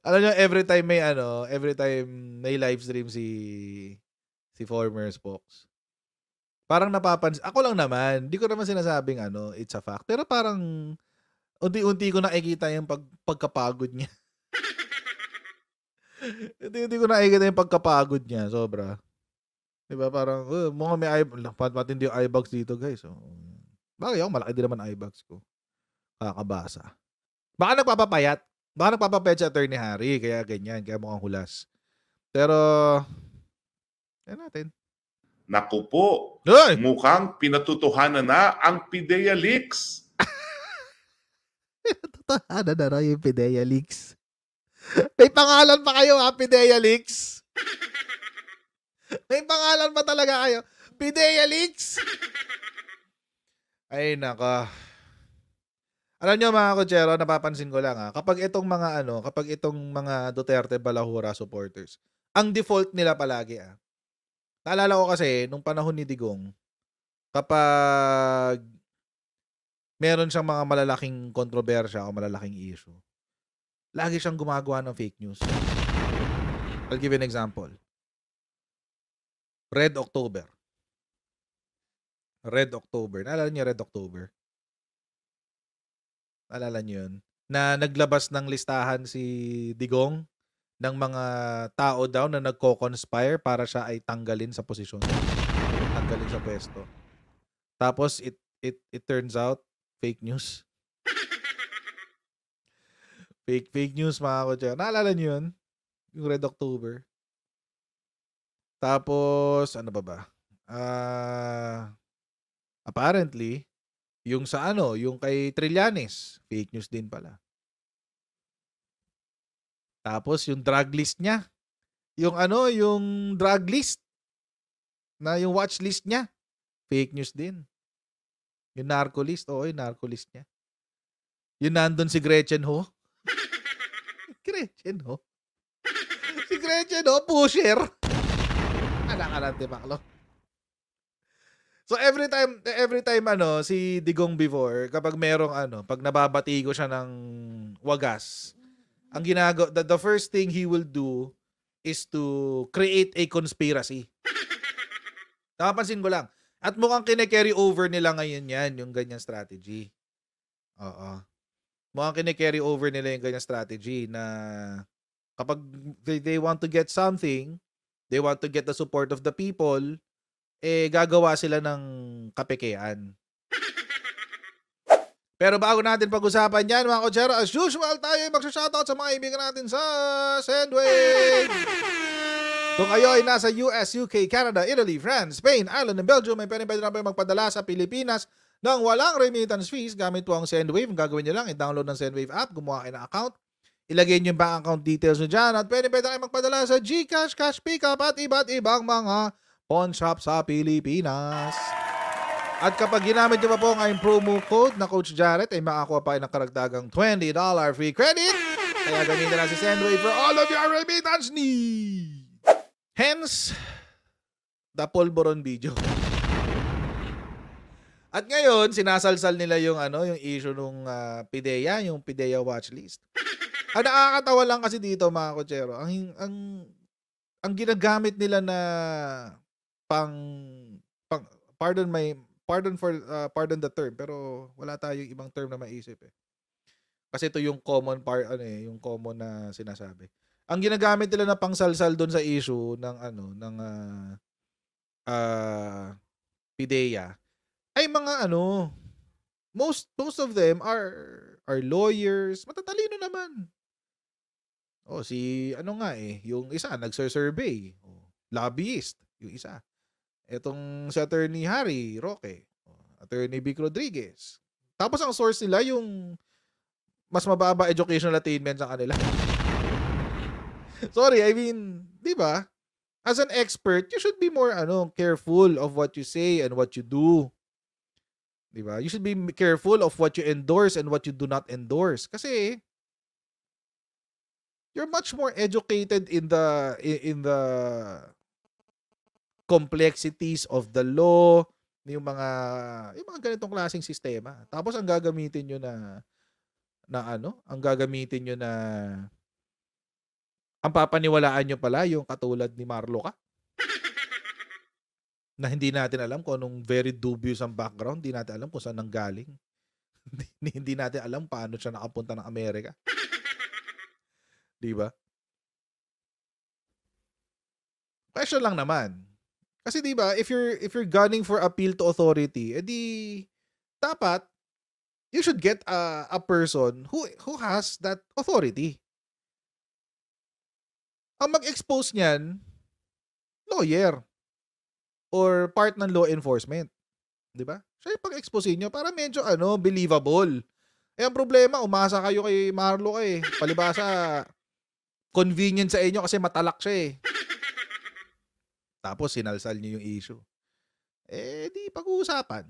Alam nyo, every time may ano, every time may live stream si si former Spox. Parang napapansin, ako lang naman, hindi ko naman sinasabing ano, it's a fact. Pero parang unti-unti ko nakikita yung pag, pagkapagod niya. unti-unti ko nakikita yung pagkapagod niya, sobra. Diba parang, uh, mukhang may eye, pat matindi yung eye bags dito guys. So, oh. Bakit ako, malaki din naman eye bags ko. Kakabasa. Baka nagpapapayat. Baka nagpapapet si Attorney Harry, kaya ganyan, kaya mukhang hulas. Pero, yan natin. Naku po, Ay! mukhang pinatutuhanan na ang Pidea Leaks. Pinatutuhanan na raw yung Pidea Leaks. May pangalan pa kayo ha, Pidea Leaks? May pangalan pa talaga kayo? Pidea Leaks? Ay, naka. Alam niyo mga kochero, napapansin ko lang ha, ah, kapag itong mga ano, kapag itong mga Duterte Balahura supporters, ang default nila palagi ah. Naalala ko kasi nung panahon ni Digong, kapag meron siyang mga malalaking kontrobersya o malalaking issue, lagi siyang gumagawa ng fake news. I'll give you an example. Red October. Red October. Naalala niyo Red October? Alala niyo yun? Na naglabas ng listahan si Digong ng mga tao daw na nagko-conspire para siya ay tanggalin sa posisyon. Tanggalin sa pwesto. Tapos it it it turns out fake news. fake fake news mga kotse. Naalala niyo yun? Yung Red October. Tapos ano ba ba? Ah uh, apparently yung sa ano, yung kay Trillanes, fake news din pala. Tapos yung drug list niya, yung ano, yung drug list na yung watch list niya, fake news din. Yung narco list, oo, yung narco list niya. Yung nandun si Gretchen Ho. Gretchen Ho. Si Gretchen Ho, pusher. Anak-anak, di ba, So every time every time ano si Digong before kapag merong ano pag nababati ko siya ng wagas ang ginago the, the first thing he will do is to create a conspiracy. Napapansin ko lang. At mukhang kine-carry over nila ngayon yan, yung ganyan strategy. Oo. Mukhang kine-carry over nila yung ganyan strategy na kapag they, they want to get something, they want to get the support of the people, eh gagawa sila ng kapekean. Pero bago natin pag-usapan yan mga kotsero, as usual tayo ay mag-shoutout sa mga ibigan natin sa Sandwave! Kung kayo ay nasa US, UK, Canada, Italy, France, Spain, Ireland, and Belgium, may pwede pwede na kayo magpadala sa Pilipinas nang walang remittance fees gamit po ang Sendwave. Ang gagawin nyo lang, i-download ng Sendwave app, gumawa kayo ng account, ilagay nyo yung bank account details nyo dyan, at pwede pwede na kayo magpadala sa Gcash, Cash Pickup, at iba't ibang mga pawn shop sa Pilipinas. At kapag ginamit niyo pa po ang I'm promo code na Coach Jarrett ay makakuha pa kayo ng karagdagang $20 free credit. Kaya gamitin na si Sendway for all of your remittance needs. Hence, the Polboron video. At ngayon, sinasalsal nila yung ano, yung issue nung uh, PIDEA, yung PIDEA watchlist. Ang nakakatawa lang kasi dito mga kotsero, ang, ang, ang ginagamit nila na pang, pang pardon my pardon for uh, pardon the term pero wala tayong ibang term na maiisip eh. Kasi ito yung common part ano eh, yung common na sinasabi. Ang ginagamit nila na pangsalsal doon sa issue ng ano ng uh, uh, PIDEA ay mga ano most most of them are are lawyers, matatalino naman. Oh, si ano nga eh, yung isa nagse-survey, oh, lobbyist, yung isa. Etong si Attorney Harry Roque, oh, Attorney Vic Rodriguez. Tapos ang source nila yung mas mababa educational attainment sa kanila. Sorry, I mean, 'di ba? As an expert, you should be more ano, careful of what you say and what you do. 'Di ba? You should be careful of what you endorse and what you do not endorse kasi you're much more educated in the in the complexities of the law, yung mga yung mga ganitong klaseng sistema. Tapos ang gagamitin niyo na na ano, ang gagamitin niyo na ang papaniwalaan niyo pala yung katulad ni Marlo ka na hindi natin alam kung anong very dubious ang background, hindi natin alam kung saan nanggaling. hindi natin alam paano siya nakapunta ng Amerika. 'Di ba? Question lang naman. Kasi 'di ba, if you're if you're gunning for appeal to authority, edi eh dapat you should get a a person who who has that authority. Ang mag-expose niyan lawyer or part ng law enforcement. 'Di ba? Siya 'yung pag-expose niyo para medyo ano, believable. Eh ang problema, umasa kayo kay Marlo eh. Palibasa convenient sa inyo kasi matalak siya eh. Tapos sinalsal niyo yung issue. Eh, di pag-uusapan.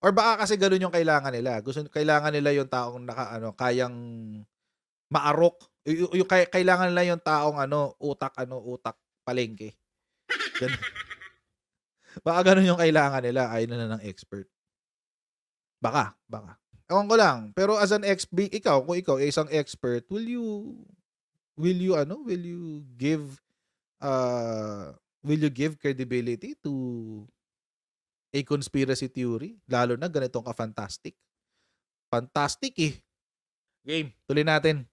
Or baka kasi ganun yung kailangan nila. Gusto, kailangan nila yung taong naka, ano, kayang maarok. Y- yung, kailangan nila yung taong ano, utak, ano, utak palengke. Ganun. baka ganun yung kailangan nila. Ayun na ng expert. Baka, baka. Ewan ko lang. Pero as an expert, ikaw, kung ikaw isang expert, will you, will you, ano, will you give, uh, will you give credibility to a conspiracy theory? Lalo na ganitong ka-fantastic. Fantastic eh. Game, tuloy natin.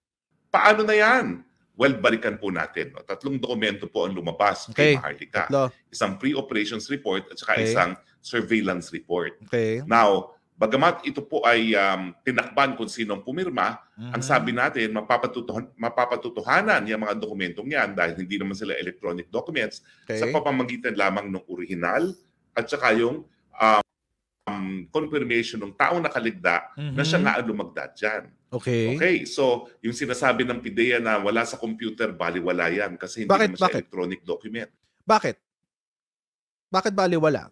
Paano na yan? Well, balikan po natin. No? Tatlong dokumento po ang lumabas okay. kay Maharlika. Isang pre-operations report at saka okay. isang surveillance report. Okay. Now, Bagamat ito po ay um, tinakban kung sinong pumirma, mm-hmm. ang sabi natin, mapapatutuhan, mapapatutuhanan yung mga dokumentong yan dahil hindi naman sila electronic documents okay. sa papamagitan lamang ng original at saka yung um, um, confirmation ng taong nakaligda mm-hmm. na siya mm-hmm. nga lumagda dyan. Okay. Okay, so yung sinasabi ng PIDEA na wala sa computer, baliwala yan kasi hindi bakit, naman bakit? electronic document. Bakit? Bakit baliwala?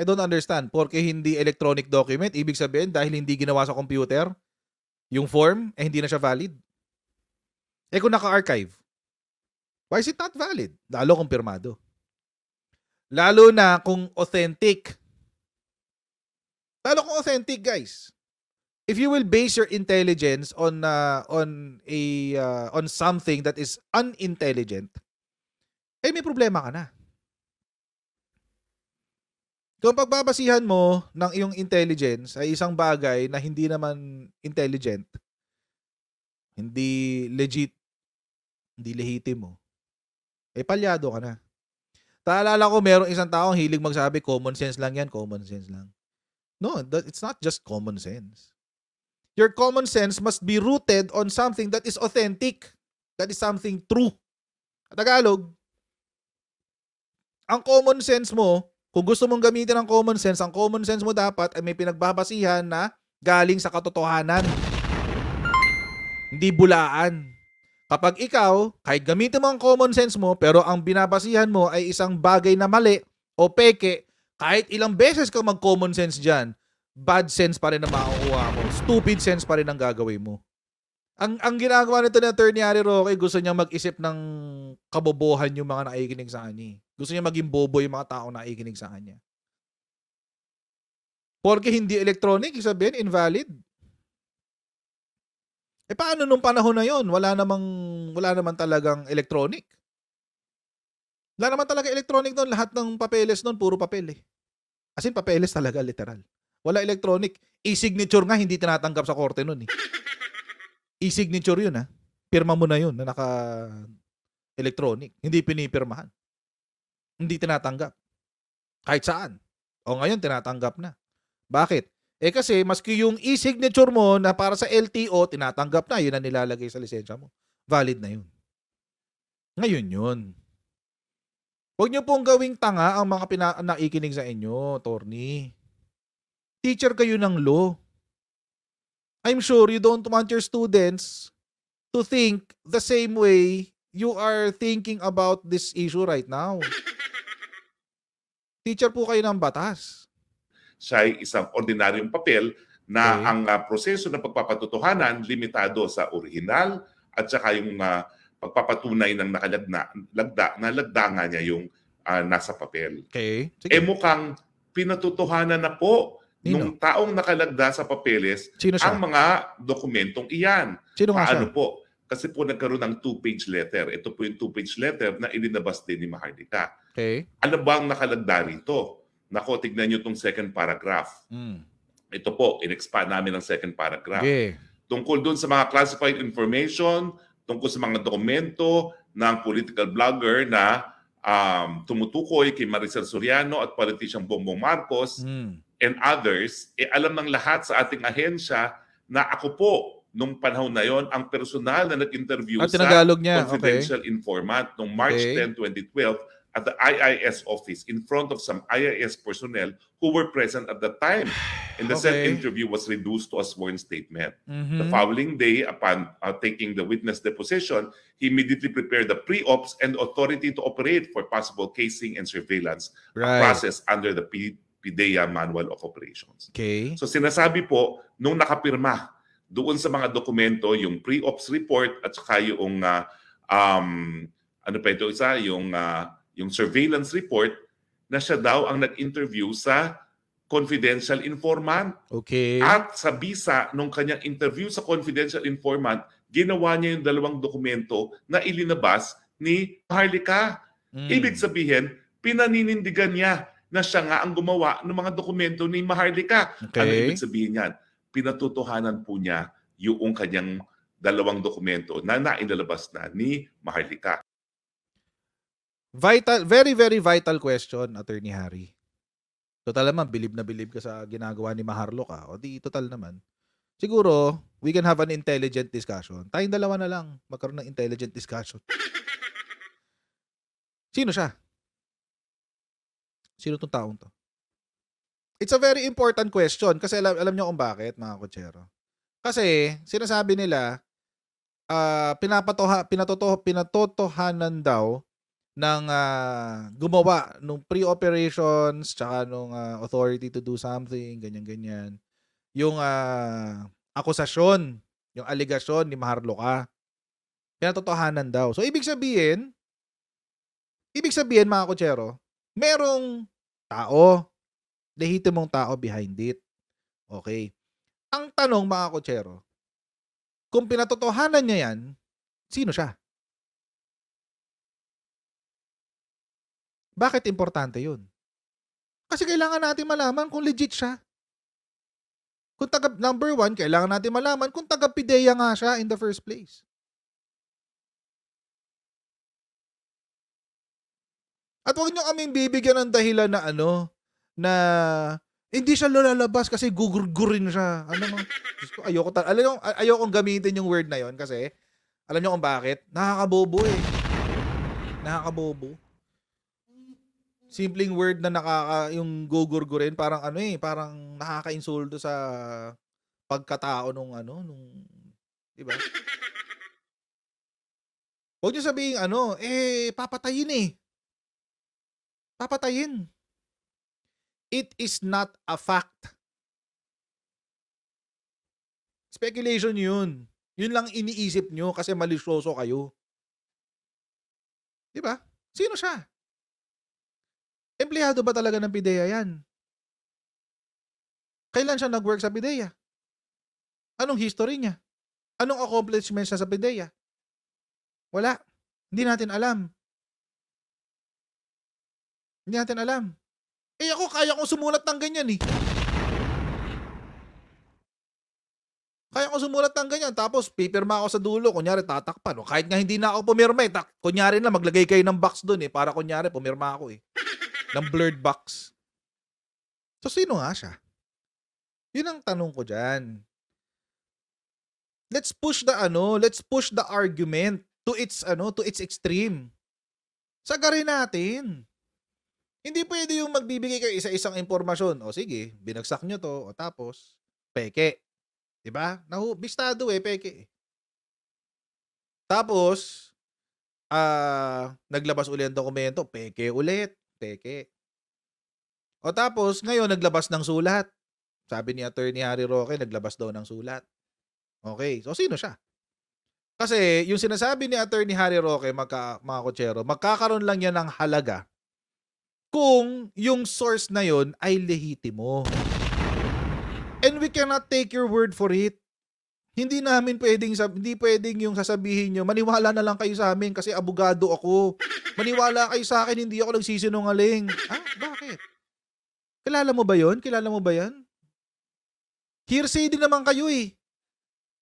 I don't understand. Porke hindi electronic document, ibig sabihin dahil hindi ginawa sa computer, yung form, eh hindi na siya valid. Eh kung naka-archive, why is it not valid? Lalo kung pirmado. Lalo na kung authentic. Lalo kung authentic, guys. If you will base your intelligence on uh, on a uh, on something that is unintelligent, eh may problema ka na. Kung pagbabasihan mo ng iyong intelligence ay isang bagay na hindi naman intelligent, hindi legit, hindi lehitimo, eh palyado ka na. Taalala ko, merong isang taong hilig magsabi, common sense lang yan, common sense lang. No, it's not just common sense. Your common sense must be rooted on something that is authentic, that is something true. Tagalog, ang common sense mo kung gusto mong gamitin ang common sense, ang common sense mo dapat ay may pinagbabasihan na galing sa katotohanan. Hindi bulaan. Kapag ikaw, kahit gamitin mo ang common sense mo, pero ang binabasihan mo ay isang bagay na mali o peke, kahit ilang beses ka mag-common sense dyan, bad sense pa rin ang makukuha mo. Stupid sense pa rin ang gagawin mo. Ang, ang ginagawa nito ni Attorney Ari Roque, gusto niya mag-isip ng kabobohan yung mga nakikinig sa kanya. Eh. Gusto niya maging bobo yung mga tao na ikinig sa kanya. Porque hindi electronic, sabihin, invalid. Eh paano nung panahon na yon? Wala namang wala naman talagang electronic. Wala naman talaga electronic noon, lahat ng papeles noon puro papel eh. As in papeles talaga literal. Wala electronic. E-signature nga hindi tinatanggap sa korte noon eh. E-signature 'yun ha. Ah. Pirma mo na 'yun na naka electronic. Hindi pinipirmahan. Hindi tinatanggap. Kahit saan. O ngayon, tinatanggap na. Bakit? Eh kasi, maski yung e-signature mo na para sa LTO, tinatanggap na, yun ang nilalagay sa lisensya mo. Valid na yun. Ngayon yun. Huwag niyo pong gawing tanga ang mga pina- nakikinig sa inyo, attorney. Teacher kayo ng law. I'm sure you don't want your students to think the same way you are thinking about this issue right now. Teacher po kayo ng batas. Siya ay isang ordinaryong papel na okay. ang uh, proseso ng pagpapatotohanan limitado sa original at saka yung uh, pagpapatunay ng nakalagda lagda, na lagda nga niya yung uh, nasa papel. Okay. Sige. Eh mukhang pinatotohanan na po Nino? nung taong nakalagda sa papeles Sino ang mga dokumentong iyan. Sino nga Paano siya? po? Kasi po nagkaroon ng two-page letter. Ito po yung two-page letter na ilinabas din ni Mahardika. Okay. Ano ba ang nakalagda rito? Nako, tignan nyo itong second paragraph. Mm. Ito po, in-expand namin ang second paragraph. Okay. Tungkol doon sa mga classified information, tungkol sa mga dokumento ng political blogger na um, tumutukoy kay Maricel Soriano at politisyang Bongbong Marcos mm. and others, eh, alam ng lahat sa ating ahensya na ako po nung panahon na yon ang personal na nag-interview ah, sa niya. confidential okay. informant noong March okay. 10, 2012 at the IIS office in front of some IIS personnel who were present at the time. And the okay. said interview was reduced to a sworn statement. Mm-hmm. The following day, upon uh, taking the witness deposition, he immediately prepared the pre-ops and authority to operate for possible casing and surveillance right. process under the P- PIDEA Manual of Operations. Okay. So sinasabi po, nung nakapirma doon sa mga dokumento, yung pre-ops report at saka yung uh, um, ano pa ito isa, yung uh, yung surveillance report na siya daw ang nag-interview sa confidential informant. Okay. At sa bisa nung kanyang interview sa confidential informant, ginawa niya yung dalawang dokumento na ilinabas ni Harlika. Mm. Ibig sabihin, pinaninindigan niya na siya nga ang gumawa ng mga dokumento ni Maharlika. Ano okay. Ano ibig sabihin niyan? Pinatotohanan po niya yung kanyang dalawang dokumento na nainalabas na ni Maharlika. Vital, very, very vital question, Attorney Harry. Total naman, bilib na bilib ka sa ginagawa ni Maharlok. Ah. O di, total naman. Siguro, we can have an intelligent discussion. Tayong dalawa na lang magkaroon ng intelligent discussion. Sino siya? Sino tong taong to? It's a very important question kasi alam, alam nyo kung bakit, mga kutsero. Kasi, sinasabi nila, uh, pinapatoha, pinatotoh, pinatotohanan daw ng uh, gumawa nung pre-operations tsaka nung uh, authority to do something, ganyan-ganyan. Yung uh, akusasyon, yung aligasyon ni Maharloka, pinatotohanan daw. So, ibig sabihin, ibig sabihin mga kutsero, merong tao, lehitimong tao behind it. Okay. Ang tanong mga kutsero, kung pinatotohanan niya yan, sino siya? Bakit importante yun? Kasi kailangan natin malaman kung legit siya. Kung taga, number one, kailangan natin malaman kung taga-pideya nga siya in the first place. At huwag niyo kaming bibigyan ng dahilan na ano, na hindi siya lulalabas kasi gugurgurin siya. Ano man, ko, ayoko, tal- alam nyo, ayoko gamitin yung word na yon kasi alam niyo kung bakit? Nakakabobo eh. Nakakabobo simpleng word na nakaka yung rin parang ano eh parang nakakainsulto sa pagkatao nung ano nung di ba Huwag niyo sabihin ano, eh papatayin eh. Papatayin. It is not a fact. Speculation 'yun. 'Yun lang iniisip niyo kasi malisyoso kayo. 'Di ba? Sino siya? Empleyado ba talaga ng PIDEA yan? Kailan siya nag-work sa PIDEA? Anong history niya? Anong accomplishments niya sa PIDEA? Wala. Hindi natin alam. Hindi natin alam. Eh ako, kaya kong sumulat ng ganyan eh. Kaya ko sumulat ng ganyan. Tapos, pipirma ako sa dulo. Kunyari, tatakpan. O, kahit nga hindi na ako pumirma eh. Kunyari na, maglagay kayo ng box doon eh. Para kunyari, pumirma ako eh ng blurred box. So, sino nga siya? Yun ang tanong ko dyan. Let's push the ano, let's push the argument to its ano, to its extreme. Sagarin natin. Hindi pwede yung magbibigay kayo isa-isang impormasyon. O sige, binagsak nyo to. O tapos, peke. Diba? Nahu, bistado eh, peke. Eh. Tapos, ah, uh, naglabas uli ang dokumento, peke ulit teke. O tapos, ngayon naglabas ng sulat. Sabi ni Attorney Harry Roque, naglabas daw ng sulat. Okay, so sino siya? Kasi yung sinasabi ni Attorney Harry Roque, magka, mga kotsero, magkakaroon lang yan ng halaga kung yung source na yon ay lehitimo. And we cannot take your word for it. Hindi namin pwedeng sab- hindi pwedeng yung sasabihin niyo, maniwala na lang kayo sa amin kasi abogado ako. Maniwala kayo sa akin, hindi ako nagsisinungaling. Ah, bakit? Kilala mo ba 'yon? Kilala mo ba 'yan? Hearsay din naman kayo eh.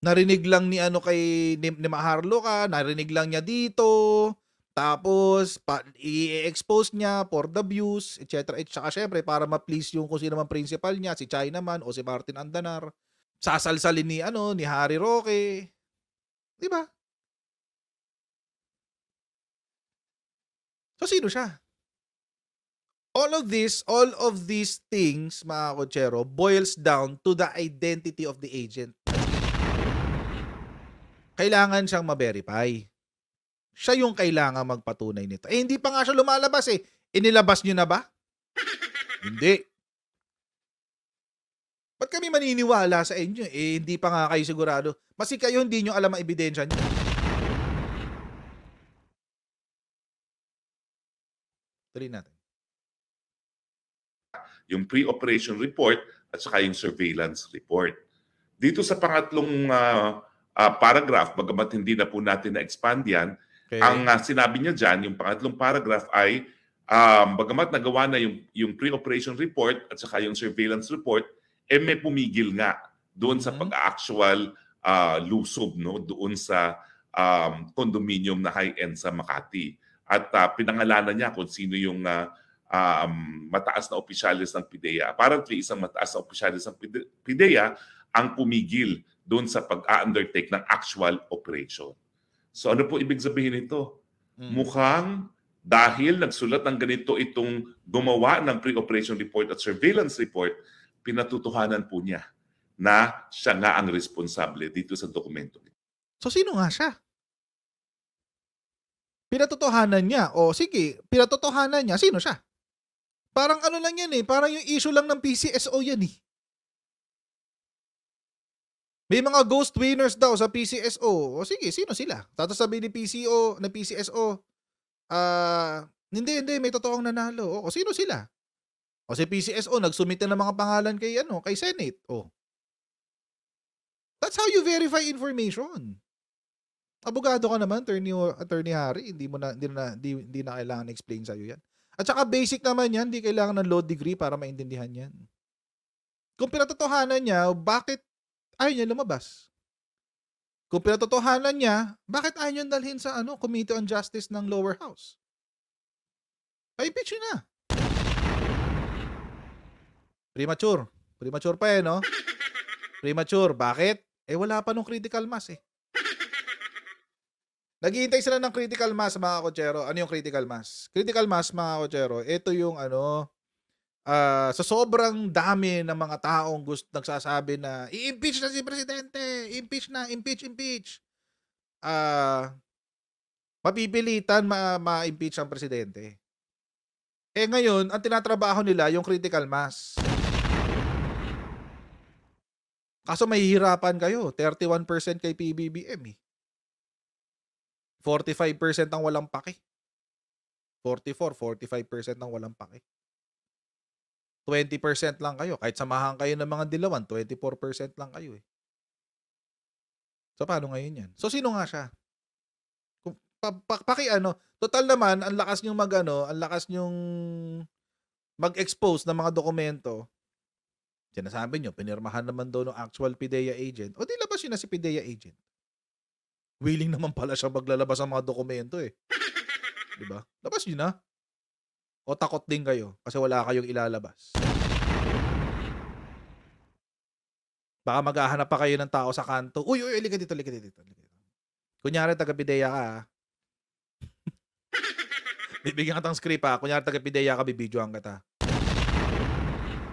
Narinig lang ni ano kay ni, ni Maharlo ka, narinig lang niya dito. Tapos, i-expose niya for the views, etc. At saka syempre, para ma-please yung kung sino man principal niya, si China man o si Martin Andanar sasalsalin ni ano ni Harry Roque. 'Di ba? So sino siya? All of this, all of these things, mga kochero, boils down to the identity of the agent. Kailangan siyang ma-verify. Siya yung kailangan magpatunay nito. Eh, hindi pa nga siya lumalabas eh. Inilabas niyo na ba? hindi. Ba't kami maniniwala sa inyo? Eh, hindi pa nga kayo sigurado. Masi kayo hindi nyo alam ang ebidensya nyo. Tuloy natin. Yung pre-operation report at saka yung surveillance report. Dito sa pangatlong uh, uh, paragraph, bagamat hindi na po natin na-expand yan, okay. ang uh, sinabi niya dyan, yung pangatlong paragraph ay um, bagamat nagawa na yung, yung pre-operation report at saka yung surveillance report, eh may pumigil nga doon sa mm-hmm. pag-actual uh, lusob no doon sa um, condominium na high-end sa Makati. At uh, pinangalanan niya kung sino yung uh, um, mataas na opisyalis ng PIDEA. Apparently, isang mataas na opisyalis ng PIDEA ang pumigil doon sa pag-undertake ng actual operation. So ano po ibig sabihin nito? Hmm. Mukhang dahil nagsulat ng ganito itong gumawa ng pre-operation report at surveillance report, pinatutuhanan po niya na siya nga ang responsable dito sa dokumento. So sino nga siya? Pinatotohanan niya. O sige, pinatotohanan niya. Sino siya? Parang ano lang yan eh. Parang yung issue lang ng PCSO yan eh. May mga ghost winners daw sa PCSO. O sige, sino sila? Tatasabihin ni PCO, na PCSO, ah, uh, hindi, hindi, may totoong nanalo. O, sino sila? O si PCSO, oh, nagsumite ng mga pangalan kay, ano, kay Senate. O. Oh. That's how you verify information. Abogado ka naman, attorney, attorney Harry, hindi mo na hindi na hindi, hindi na kailangan explain sa iyo 'yan. At saka basic naman 'yan, hindi kailangan ng law degree para maintindihan 'yan. Kung pinatotohanan niya, bakit ayaw niya lumabas? Kung pinatotohanan niya, bakit ayaw niya dalhin sa ano, Committee on Justice ng lower house? Ay, impeach na. Premature. Premature pa eh, no? Premature. Bakit? Eh, wala pa nung critical mass eh. Naghihintay sila ng critical mass, mga kotsero. Ano yung critical mass? Critical mass, mga kotsero, ito yung ano, uh, sa sobrang dami ng mga taong gusto nagsasabi na i-impeach na si presidente, impeach na, impeach, impeach. Ah, uh, mapipilitan ma- ma-impeach ang presidente. Eh ngayon, ang tinatrabaho nila yung critical mass. Kaso mahihirapan kayo. 31% kay PBBM eh. 45% ang walang paki. 44, 45% ang walang paki. 20% lang kayo. Kahit samahan kayo ng mga dilawan, 24% lang kayo eh. So, paano ngayon yan? So, sino nga siya? Kung, pa, pa, paki ano, total naman, ang lakas niyong mag ano, ang lakas niyong mag-expose ng mga dokumento Sinasabi nyo, pinirmahan naman daw ng actual PIDEA agent. O di labas yun na si PIDEA agent. Willing naman pala siya maglalabas ng mga dokumento eh. ba? Diba? Labas yun na. O takot din kayo kasi wala kayong ilalabas. Baka maghahanap pa kayo ng tao sa kanto. Uy, uy, lika dito, lika dito, lika dito. Kunyari, taga-pideya ka, ha? Bibigyan ka tang script, ha? Kunyari, taga-pideya ka, bibidyoan ka, ta.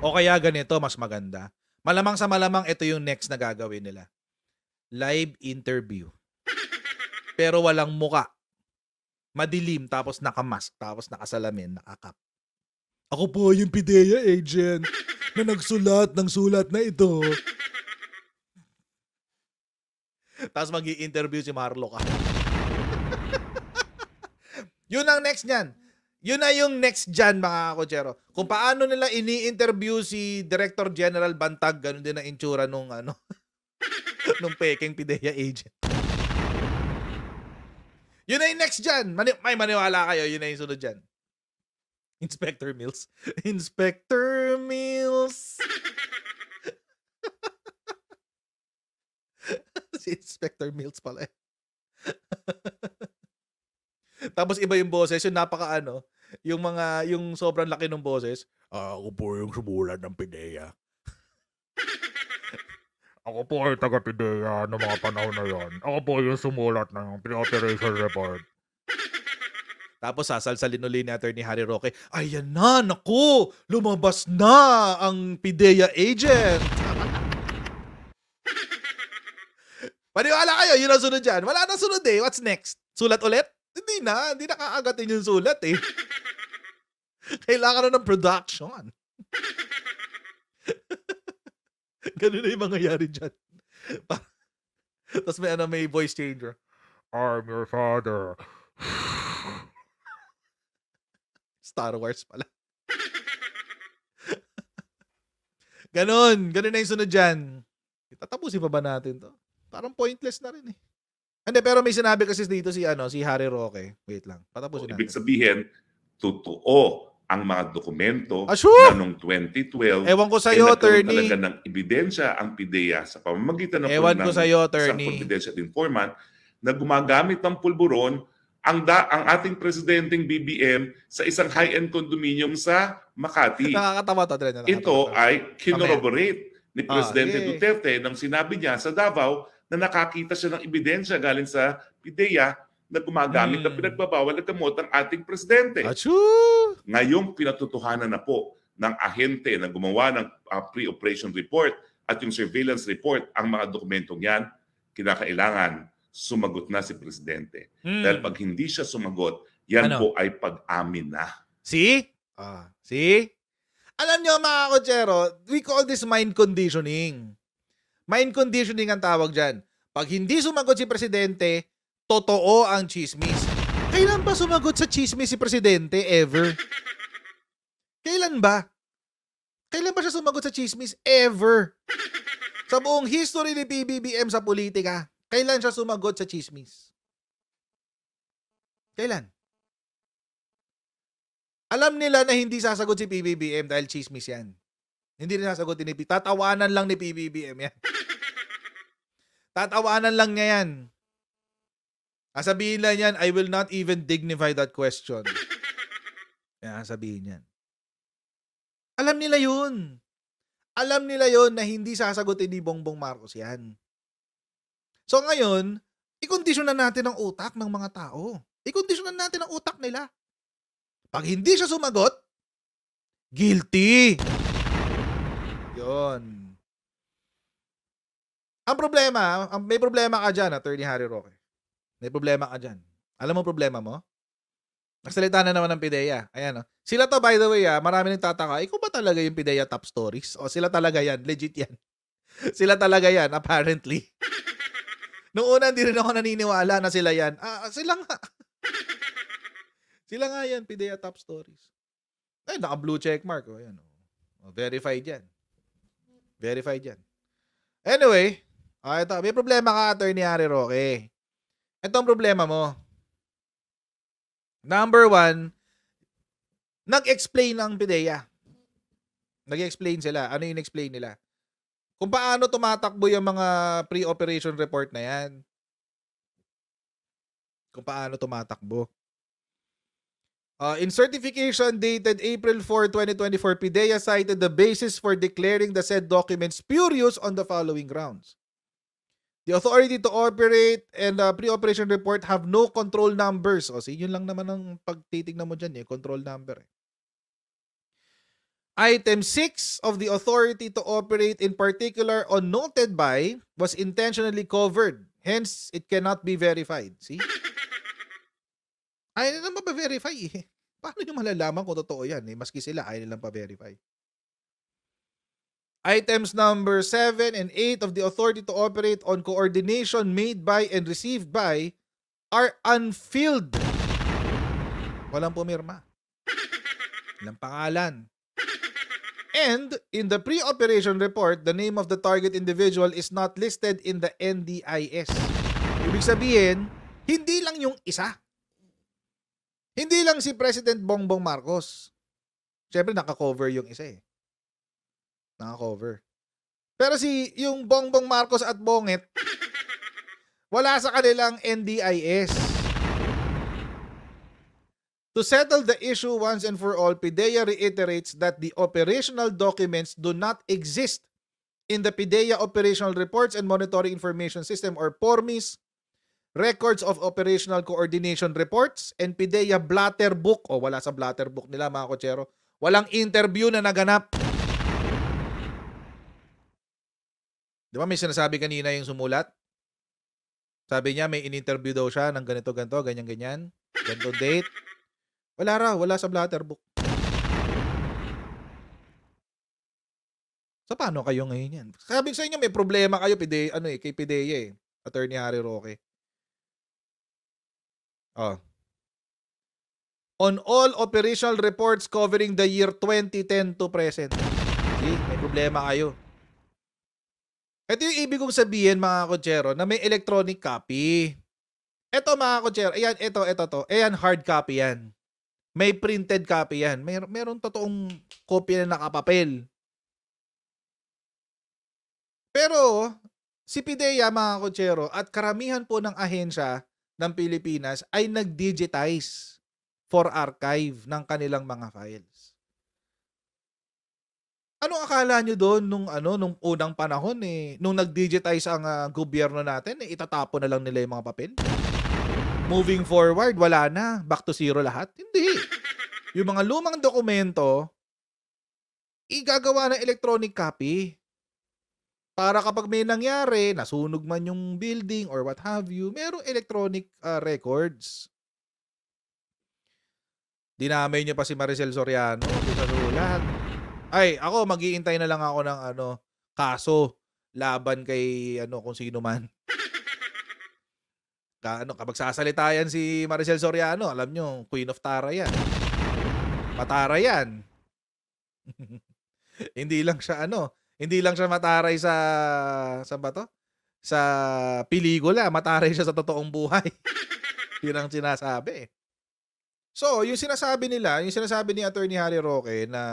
O kaya ganito, mas maganda. Malamang sa malamang, ito yung next na gagawin nila. Live interview. Pero walang muka. Madilim, tapos nakamask, tapos nakasalamin, nakakap. Ako po yung PIDEA agent na nagsulat ng sulat na ito. tapos mag interview si Marlo ka. yun ang next niyan yun na yung next gen mga kochero. Kung paano nila ini-interview si Director General Bantag, ganun din ang intsura nung ano nung peking Pideya agent. Yun na yung next gen. Mani- may maniwala kayo, yun na yung sunod dyan. Inspector Mills. Inspector Mills. si Inspector Mills pala eh. Tapos iba yung boses, yung napaka ano, yung mga, yung sobrang laki ng boses, ah, ako po yung sumulat ng Pidea. Ako po ay taga-PIDEA ng mga panahon na yon. Ako po yung sumulat ng pre-operation report. Tapos sasalsalin uli ni Attorney Harry Roque, ayan na, naku! Lumabas na ang PIDEA agent! Paniwala kayo, yun ang sunod dyan. Wala na sunod eh. What's next? Sulat ulit? Hindi na. Hindi na kaagatin yung sulat eh. Kailangan na ng production. Ganun na yung mangyayari dyan. Tapos may, ano, may voice changer. I'm your father. Star Wars pala. ganun. Ganun na yung sunod dyan. Tatapusin pa ba natin to? Parang pointless na rin eh. Hindi, pero may sinabi kasi dito si ano si Harry Roque. Wait lang. Patapusin oh, natin. Ibig sabihin, totoo ang mga dokumento Asyo! Ah, na noong 2012 Ewan ko eh, sa iyo, attorney. talaga ng ebidensya ang PIDEA sa pamamagitan ng Ewan ko sa'yo, attorney. confidential informant na gumagamit ng pulburon ang da, ang ating presidenteng BBM sa isang high-end condominium sa Makati. Nakakatawa to, Dre. Ito ay kinorroborate ni ah, Presidente ah, eh. Duterte nang sinabi niya sa Davao na nakakita siya ng ebidensya galing sa PIDEA na gumagamit mm. na pinagbabawal at gamot ng ating presidente. Achoo! Ngayong pinatutuhanan na po ng ahente na gumawa ng uh, pre-operation report at yung surveillance report, ang mga dokumentong yan, kinakailangan sumagot na si presidente. Mm. Dahil pag hindi siya sumagot, yan ano? po ay pag-amin na. See? Ah, see? Alam nyo mga kodyero, we call this mind conditioning. Mind conditioning ang tawag dyan. Pag hindi sumagot si presidente, totoo ang chismis. Kailan ba sumagot sa chismis si presidente ever? Kailan ba? Kailan ba siya sumagot sa chismis ever? Sa buong history ni BBBM sa politika, kailan siya sumagot sa chismis? Kailan? Alam nila na hindi sasagot si BBBM dahil chismis yan. Hindi rin sasagot ni PBBM. Tatawanan lang ni BBBM yan. Tatawanan lang niya yan. Sabihin lang yan, I will not even dignify that question. Kaya sabihin yan. Alam nila yun. Alam nila yon na hindi sasagutin ni Bongbong Marcos yan. So ngayon, ikondisyonan natin ang utak ng mga tao. Ikondisyonan natin ang utak nila. Pag hindi siya sumagot, guilty. Yon. Ang problema, may problema ka dyan, Attorney Harry Roque. May problema ka dyan. Alam mo problema mo? Nagsalita na naman ng Pidea. Ayan, oh. Sila to, by the way, ah, marami nang tataka, ikaw ba talaga yung Pidea Top Stories? O, sila talaga yan. Legit yan. sila talaga yan, apparently. Noong una, hindi rin ako naniniwala na sila yan. Ah, ah sila nga. sila nga yan, Pidea Top Stories. Ay, naka-blue check mark. Oh, ayan, oh. oh. Verified yan. Verified yan. Anyway, ah, ito, may problema ka, attorney Ari Roque. Ito ang problema mo. Number one, nag-explain ang PIDEA. Nag-explain sila. Ano yung explain nila? Kung paano tumatakbo yung mga pre-operation report na yan. Kung paano tumatakbo. Uh, in certification dated April 4, 2024, PIDEA cited the basis for declaring the said documents spurious on the following grounds. The authority to operate and uh, pre-operation report have no control numbers. O, oh, see, yun lang naman ang pagtitignan mo dyan, eh, control number. Eh. Item 6 of the authority to operate in particular on noted by was intentionally covered. Hence, it cannot be verified. See? Ayaw nilang pa-verify eh. Paano nyo malalaman kung totoo yan eh? Maski sila, ayaw nilang pa-verify. Items number 7 and 8 of the authority to operate on coordination made by and received by are unfilled. Walang pumirma. Walang pangalan. And in the pre-operation report, the name of the target individual is not listed in the NDIS. Ibig sabihin, hindi lang yung isa. Hindi lang si President Bongbong Marcos. Siyempre, nakakover yung isa eh naka Pero si yung Bongbong Marcos at Bonget, wala sa kanilang NDIS. To settle the issue once and for all, PIDEA reiterates that the operational documents do not exist in the PIDEA Operational Reports and Monitoring Information System or PORMIS, Records of Operational Coordination Reports, and PIDEA Blatter Book. O wala sa Blatter Book nila mga kotsero. Walang interview na naganap. Di ba may sinasabi kanina yung sumulat? Sabi niya may in-interview daw siya ng ganito, ganto ganyan, ganyan. Ganito date. Wala raw, wala sa blatter book. So paano kayo ngayon yan? Sabi sa inyo may problema kayo pide, ano eh, kay Pideye eh. Attorney Harry Roque. Oh. On all operational reports covering the year 2010 to present. See, may problema kayo. Ito yung ibig kong sabihin mga kotsero na may electronic copy. Ito mga kotsero, ayan, ito, ito to. Ayan, hard copy yan. May printed copy yan. May, meron totoong copy na nakapapel. Pero, si Pidea mga kotsero at karamihan po ng ahensya ng Pilipinas ay nag-digitize for archive ng kanilang mga files. Ano akala niyo doon nung ano, nung unang panahon, eh, nung nag-digitize ang, ah, gobyerno natin, eh, itatapon na lang nila yung mga papel? Moving forward, wala na, back to zero lahat? Hindi. Yung mga lumang dokumento igagawa ng electronic copy. Para kapag may nangyari, nasunog man yung building or what have you, merong electronic, ah, records. Dinamay niyo pa si Maricel Soriano do'n sa sulat. Ay, ako maghihintay na lang ako ng ano, kaso laban kay ano kung sino man. Ka, ano, kapag sasalitayan si Maricel Soriano, alam nyo, Queen of Tara yan. Matara yan. hindi lang siya ano, hindi lang siya mataray sa sa bato Sa pelikula, mataray siya sa totoong buhay. Yun ang sinasabi. So, yung sinasabi nila, yung sinasabi ni Attorney Harry Roque na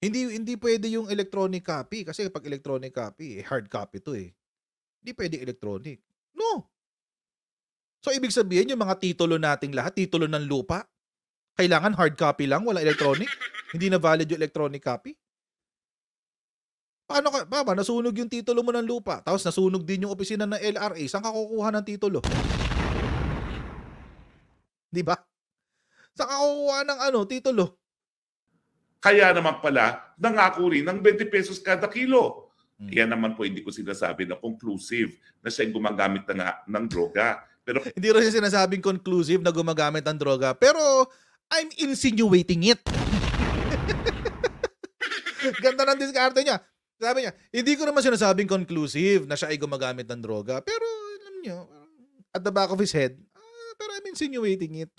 hindi hindi pwede yung electronic copy kasi pag electronic copy, eh, hard copy to eh. Hindi pwede electronic. No. So ibig sabihin yung mga titulo nating lahat, titulo ng lupa, kailangan hard copy lang, wala electronic? hindi na valid yung electronic copy? Paano ka, baba, nasunog yung titulo mo ng lupa, tapos nasunog din yung opisina ng LRA, saan ka kukuha ng titulo? Di ba? Saan ka kukuha ng ano, titulo? Kaya naman pala, nangako rin ng 20 pesos kada kilo. Hmm. Yan naman po hindi ko sinasabi na conclusive na siya gumagamit na nga ng droga. Pero hindi rin siya sinasabing conclusive na gumagamit ng droga. Pero I'm insinuating it. Ganda ng diskarte niya. Sabi niya, hindi ko naman sinasabing conclusive na siya ay gumagamit ng droga. Pero alam niyo, at the back of his head, ah, pero I'm insinuating it.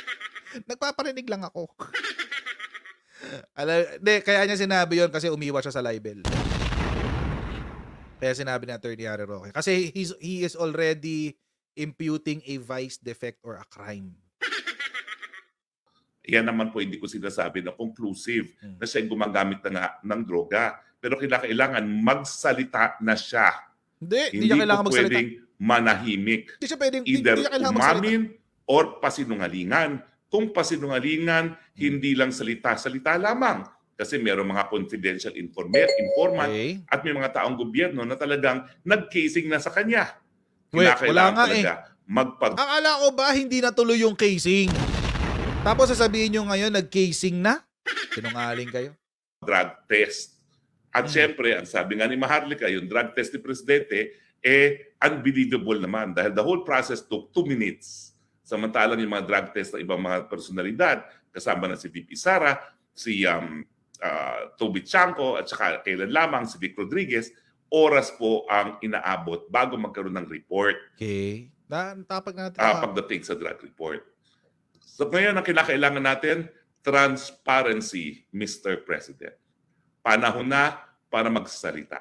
Nagpaparinig lang ako. Alam, hindi, kaya niya sinabi yon kasi umiwas siya sa libel. Kaya sinabi ni Attorney Harry Roque. Kasi he's, he is already imputing a vice, defect, or a crime. Yan naman po hindi ko sinasabi na conclusive hmm. na siya gumagamit na nga ng droga. Pero kailangan magsalita na siya. Hindi, hindi, hindi niya kailangan po magsalita. pwedeng manahimik. Hindi siya pwedeng, Either hindi, hindi niya kailangan umamin magsalita. or pasinungalingan kung pasinungalingan, hmm. hindi lang salita. Salita lamang. Kasi meron mga confidential informer, informant okay. at may mga taong gobyerno na talagang nag-casing na sa kanya. Wait, wala nga eh. Magpag- Ang ko ba, hindi natuloy yung casing? Tapos sasabihin nyo ngayon, nag-casing na? Sinungaling kayo? Drug test. At hmm. syempre, ang sabi nga ni Maharlika, yung drug test ni Presidente, eh, unbelievable naman dahil the whole process took two minutes. Samantalang yung mga drug test ng ibang mga personalidad, kasama na si VP Sara, si um, uh, Toby Chanko, at saka kailan lamang si Vic Rodriguez, oras po ang inaabot bago magkaroon ng report. Okay. Na, tapag natin. Ah, pagdating sa drug report. So ngayon, ang kinakailangan natin, transparency, Mr. President. Panahon na para magsalita.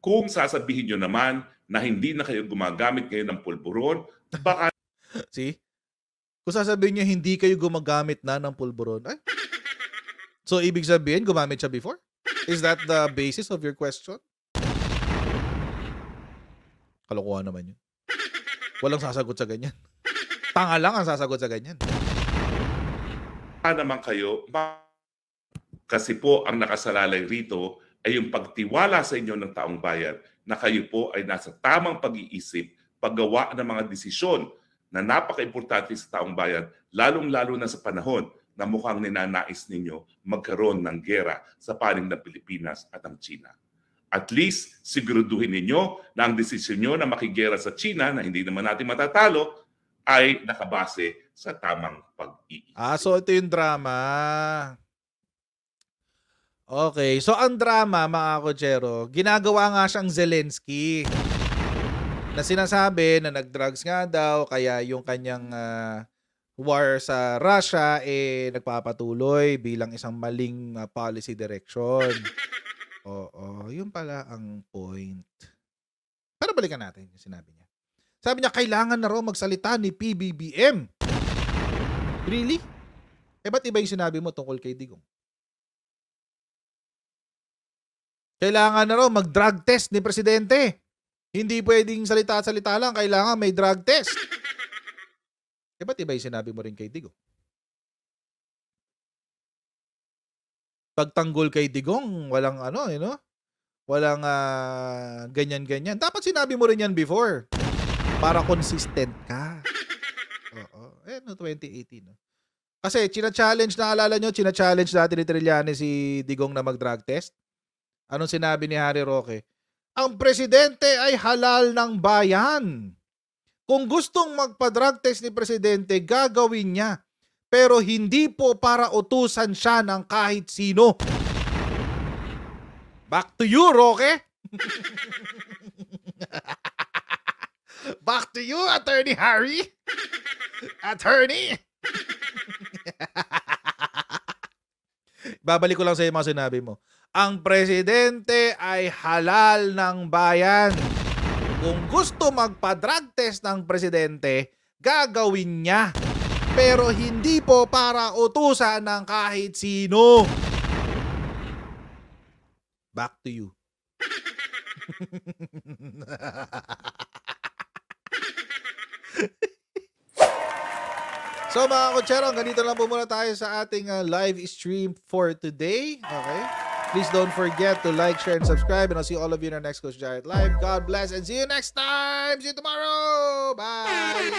Kung sasabihin nyo naman na hindi na kayo gumagamit ngayon ng pulburon, baka See? Kung sasabihin nyo, hindi kayo gumagamit na ng pulburon, ay. So ibig sabihin gumamit siya before? Is that the basis of your question? Kalokohan naman yun. Walang sasagot sa ganyan. Tanga lang ang sasagot sa ganyan. Ah, naman kayo, kasi po ang nakasalalay rito ay yung pagtiwala sa inyo ng taong bayan na kayo po ay nasa tamang pag-iisip, paggawa ng mga desisyon na napaka-importante sa taong bayan, lalong-lalo na sa panahon na mukhang ninanais ninyo magkaroon ng gera sa panig ng Pilipinas at ang China. At least, siguraduhin ninyo na ang desisyon nyo na makigera sa China na hindi naman natin matatalo ay nakabase sa tamang pag-iisip. Ah, so ito yung drama. Okay. So ang drama, mga kochero, ginagawa nga siyang Zelensky na sinasabi na nag-drugs nga daw kaya yung kanyang uh, war sa Russia eh nagpapatuloy bilang isang maling uh, policy direction. Oo, yun pala ang point. Pero balikan natin yung sinabi niya. Sabi niya, kailangan na raw magsalita ni PBBM. Really? Eh, ba't iba yung sinabi mo tungkol kay Digong? Kailangan na raw mag-drug test ni Presidente. Hindi pwedeng salita-salita lang, kailangan may drug test. E ba't iba yung sinabi mo rin kay Digo? Pagtanggol kay Digong, walang ano, you know? Walang uh, ganyan-ganyan. Dapat sinabi mo rin yan before. Para consistent ka. Oo. Eh, no, 2018. No? Kasi china-challenge, na alala nyo, china-challenge dati ni Trillane si Digong na mag-drug test. Anong sinabi ni Harry Roque? Ang presidente ay halal ng bayan. Kung gustong magpa-drug test ni presidente, gagawin niya. Pero hindi po para utusan siya ng kahit sino. Back to you, Roque. Back to you, Attorney Harry. Attorney. Babalik ko lang sa iyo mga sinabi mo. Ang presidente ay halal ng bayan. Kung gusto magpa-drug test ng presidente, gagawin niya. Pero hindi po para utusan ng kahit sino. Back to you. so mga kutsero, ganito lang po muna tayo sa ating uh, live stream for today. Okay? Please don't forget to like, share, and subscribe. And I'll see all of you in our next Coach Jarrett Live. God bless and see you next time. See you tomorrow. Bye.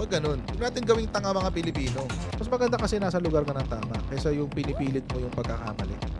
Pag ganun, huwag natin gawing tanga mga Pilipino. Mas maganda kasi nasa lugar ka ng tama kaysa yung pinipilit mo yung pagkakamali.